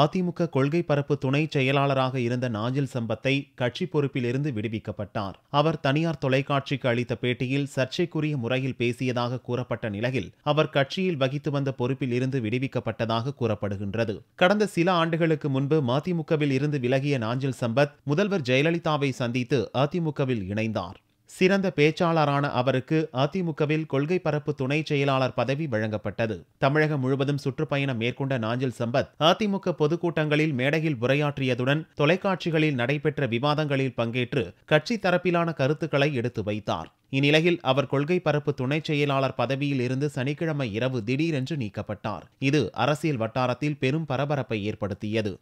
அதிமுக கொள்கை பரப்பு துணை செயலாளராக இருந்த நாஞ்சில் சம்பத்தை கட்சி பொறுப்பிலிருந்து விடுவிக்கப்பட்டார் அவர் தனியார் தொலைக்காட்சிக்கு அளித்த பேட்டியில் சர்ச்சைக்குரிய முறையில் பேசியதாக கூறப்பட்ட நிலையில் அவர் கட்சியில் வகித்து வந்த பொறுப்பில் இருந்து விடுவிக்கப்பட்டதாக கூறப்படுகின்றது கடந்த சில ஆண்டுகளுக்கு முன்பு மதிமுகவில் இருந்து விலகிய நாஞ்சில் சம்பத் முதல்வர் ஜெயலலிதாவை சந்தித்து அதிமுகவில் இணைந்தார் சிறந்த பேச்சாளரான அவருக்கு அதிமுகவில் கொள்கை பரப்பு துணை செயலாளர் பதவி வழங்கப்பட்டது தமிழகம் முழுவதும் சுற்றுப்பயணம் மேற்கொண்ட நாஞ்சில் சம்பத் அதிமுக பொதுக்கூட்டங்களில் மேடையில் உரையாற்றியதுடன் தொலைக்காட்சிகளில் நடைபெற்ற விவாதங்களில் பங்கேற்று கட்சி தரப்பிலான கருத்துக்களை எடுத்து வைத்தார் இந்நிலையில் அவர் கொள்கை பரப்பு துணை செயலாளர் பதவியில் இருந்து சனிக்கிழமை இரவு திடீரென்று நீக்கப்பட்டார் இது அரசியல் வட்டாரத்தில் பெரும் பரபரப்பை ஏற்படுத்தியது